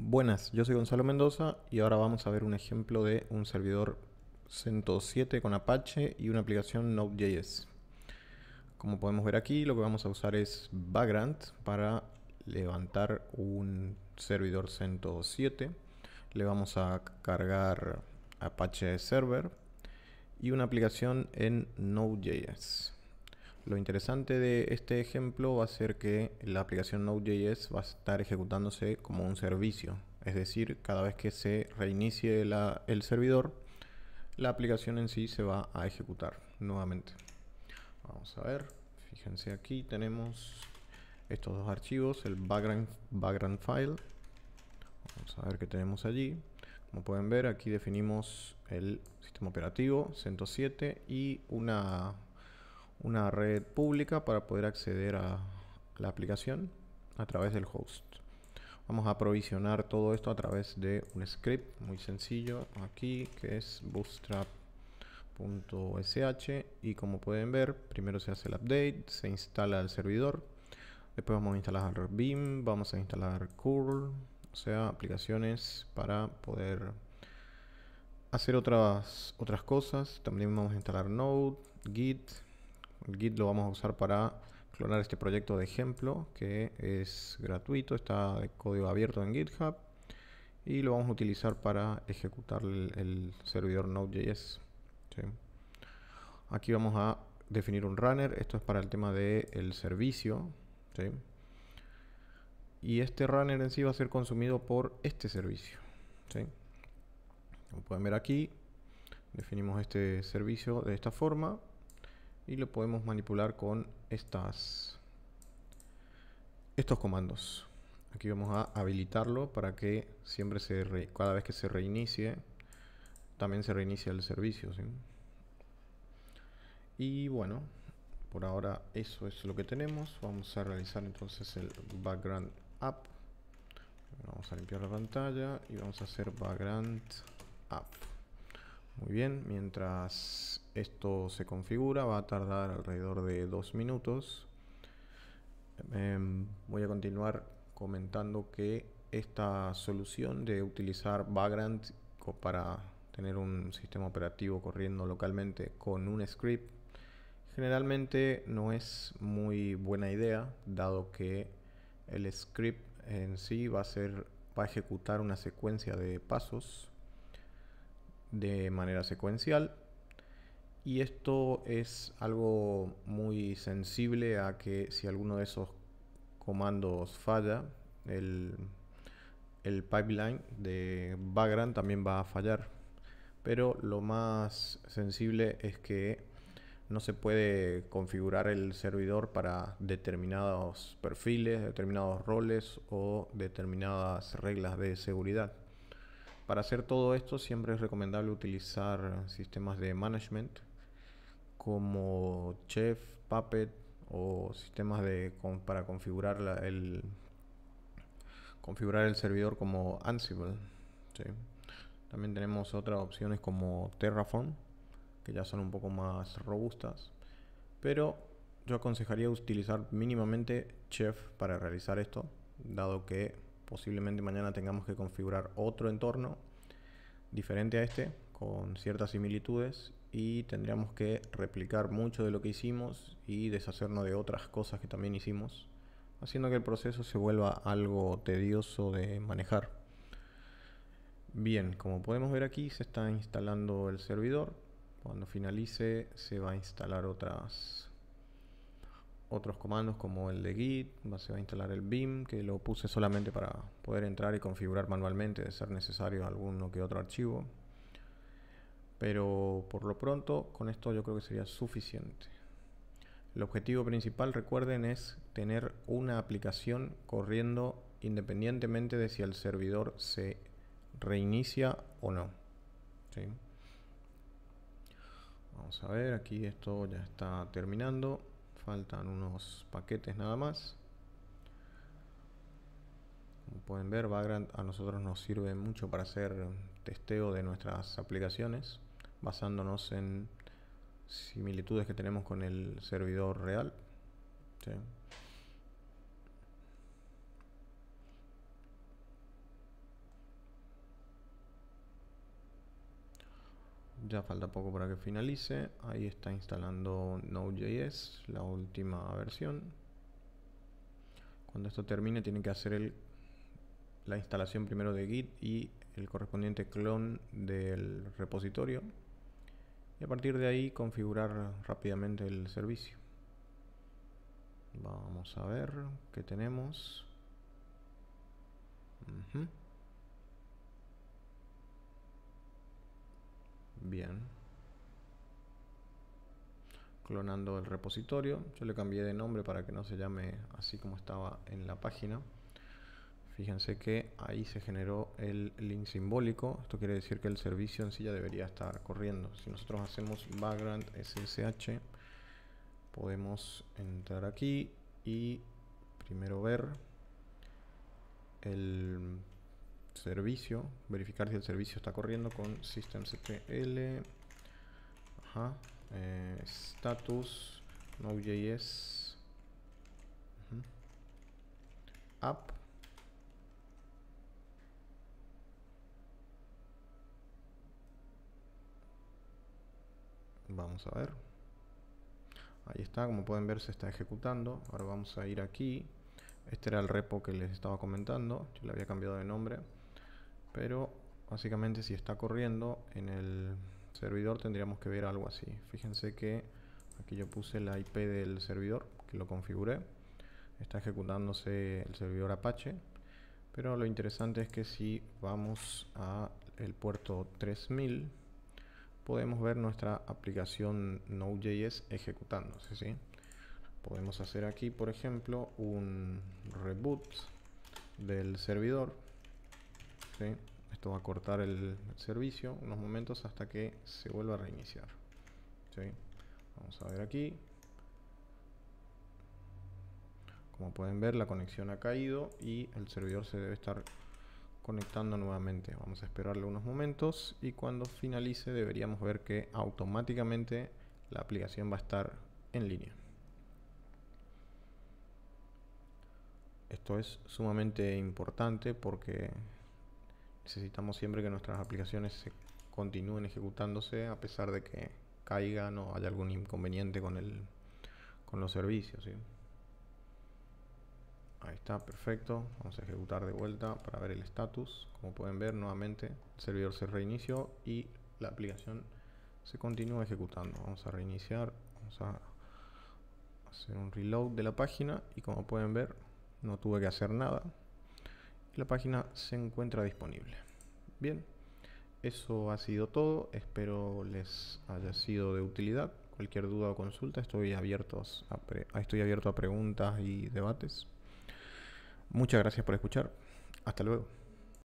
Buenas, yo soy Gonzalo Mendoza y ahora vamos a ver un ejemplo de un servidor 107 con Apache y una aplicación Node.js. Como podemos ver aquí, lo que vamos a usar es Vagrant para levantar un servidor 107. Le vamos a cargar Apache Server y una aplicación en Node.js. Lo interesante de este ejemplo va a ser que la aplicación Node.js va a estar ejecutándose como un servicio. Es decir, cada vez que se reinicie el servidor, la aplicación en sí se va a ejecutar nuevamente. Vamos a ver, fíjense aquí tenemos estos dos archivos, el background, background file. Vamos a ver qué tenemos allí. Como pueden ver, aquí definimos el sistema operativo 107 y una una red pública para poder acceder a la aplicación a través del host. Vamos a provisionar todo esto a través de un script muy sencillo aquí que es bootstrap.sh y como pueden ver primero se hace el update, se instala el servidor, después vamos a instalar beam vamos a instalar curl, o sea aplicaciones para poder hacer otras, otras cosas, también vamos a instalar Node, Git, el Git lo vamos a usar para clonar este proyecto de ejemplo que es gratuito, está de código abierto en GitHub y lo vamos a utilizar para ejecutar el, servidor Node.js. Aquí vamos a definir un runner, esto es para el tema del el servicio. Y este runner en sí va a ser consumido por este servicio. Como pueden ver aquí, definimos este servicio de esta forma y lo podemos manipular con estas, estos comandos. Aquí vamos a habilitarlo para que siempre se cada vez que se reinicie, también se reinicie el servicio. Y bueno, por ahora eso es lo que tenemos. Vamos a realizar entonces el background app. Vamos a limpiar la pantalla y vamos a hacer background app. Muy bien, mientras esto se configura, va a tardar alrededor de dos minutos. Em, voy a continuar comentando que esta solución de utilizar Vagrant para tener un sistema operativo corriendo localmente con un script generalmente no es muy buena idea dado que el script en sí va a ser va a ejecutar una secuencia de pasos de manera secuencial y esto es algo muy sensible a que si alguno de esos comandos falla, el, pipeline de background también va a fallar. Pero lo más sensible es que no se puede configurar el servidor para determinados perfiles, determinados roles o determinadas reglas de seguridad. Para hacer todo esto siempre es recomendable utilizar sistemas de management como Chef, Puppet o sistemas de, para configurar el configurar el servidor como Ansible. También tenemos otras opciones como Terraform, que ya son un poco más robustas. Pero yo aconsejaría utilizar mínimamente Chef para realizar esto, dado que posiblemente mañana tengamos que configurar otro entorno diferente a este, con ciertas similitudes y tendríamos que replicar mucho de lo que hicimos y deshacernos de otras cosas que también hicimos, haciendo que el proceso se vuelva algo tedioso de manejar. Bien, como podemos ver aquí se está instalando el servidor. Cuando finalice se va a instalar otras otros comandos como el de git, se va a instalar el BIM que lo puse solamente para poder entrar y configurar manualmente de ser necesario alguno que otro archivo pero por lo pronto, con esto yo creo que sería suficiente. El objetivo principal, recuerden, es tener una aplicación corriendo independientemente de si el servidor se reinicia o no. Vamos a ver, aquí esto ya está terminando. Faltan unos paquetes nada más. Como pueden ver, Vagrant a nosotros nos sirve mucho para hacer testeo de nuestras aplicaciones basándonos en similitudes que tenemos con el servidor real. Ya falta poco para que finalice. Ahí está instalando Node.js, la última versión. Cuando esto termine tiene que hacer la instalación primero de Git y el correspondiente clon del repositorio y a partir de ahí configurar rápidamente el servicio. Vamos a ver qué tenemos. Bien. Clonando el repositorio. Yo le cambié de nombre para que no se llame así como estaba en la página. Fíjense que ahí se generó el link simbólico. Esto quiere decir que el servicio en sí ya debería estar corriendo. Si nosotros hacemos background ssh, podemos entrar aquí y primero ver el servicio, verificar si el servicio está corriendo con systemctl, ajá, no eh, status, app a ver. Ahí está, como pueden ver se está ejecutando. Ahora vamos a ir aquí. Este era el repo que les estaba comentando. Yo le había cambiado de nombre. Pero básicamente si está corriendo en el servidor tendríamos que ver algo así. Fíjense que aquí yo puse la IP del servidor, que lo configuré. Está ejecutándose el servidor Apache. Pero lo interesante es que si vamos a el puerto 3000 podemos ver nuestra aplicación Node.js ejecutándose. Podemos hacer aquí, por ejemplo, un reboot del servidor. Esto va a cortar el servicio unos momentos hasta que se vuelva a reiniciar. Vamos a ver aquí. Como pueden ver, la conexión ha caído y el servidor se debe estar conectando nuevamente. Vamos a esperarle unos momentos y cuando finalice deberíamos ver que automáticamente la aplicación va a estar en línea. Esto es sumamente importante porque necesitamos siempre que nuestras aplicaciones se continúen ejecutándose a pesar de que caigan o haya algún inconveniente con, el, con los servicios. Ahí está, perfecto. Vamos a ejecutar de vuelta para ver el status Como pueden ver, nuevamente el servidor se reinició y la aplicación se continúa ejecutando. Vamos a reiniciar, vamos a hacer un reload de la página y como pueden ver, no tuve que hacer nada. La página se encuentra disponible. Bien, eso ha sido todo. Espero les haya sido de utilidad. Cualquier duda o consulta, estoy, abiertos estoy abierto a preguntas y debates. Muchas gracias por escuchar. Hasta luego.